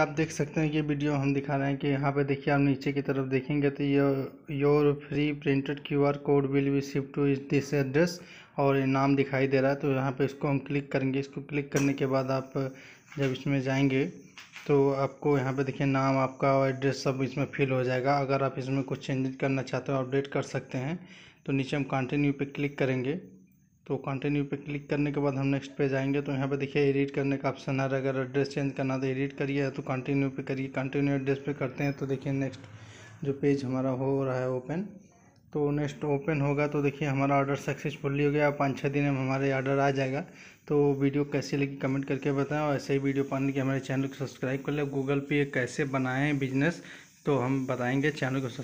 आप देख सकते हैं ये वीडियो हम दिखा रहे हैं कि यहाँ पे देखिए आप नीचे की तरफ देखेंगे तो ये your free printed QR code will be shift to this address और नाम दिखाई दे रहा है तो यहाँ पे इसको हम क्लिक करेंगे इसको क्लिक करने के बाद आप जब इसमें जाएंगे तो आपको यहाँ पे देखिए नाम आपका और एड्रेस सब इसमें फिल हो जाएगा अगर आप इसमें कुछ चेंजेज करना चाहते हो अपडेट कर सकते हैं तो नीचे हम कंटिन्यू पर क्लिक करेंगे तो कंटिन्यू पे क्लिक करने के बाद हम नेक्स्ट पे जाएंगे तो यहाँ पे देखिए एडिट करने का ऑप्शन आ रहा है अगर एड्रेस चेंज करना तो एडिट करिए तो कंटिन्यू पे करिए कंटिन्यू एड्रेस पे करते हैं तो देखिए नेक्स्ट जो पेज हमारा हो रहा है ओपन तो नेक्स्ट ओपन होगा तो देखिए हमारा ऑर्डर सक्सेसफुली हो गया पाँच छः दिन में हमारे ऑर्डर आ जाएगा तो वीडियो कैसी लगी कमेंट करके बताएँ और ऐसे ही वीडियो पाने के हमारे चैनल को सब्सक्राइब कर लें गूगल पे कैसे बनाएँ बिजनेस तो हम बताएँगे चैनल को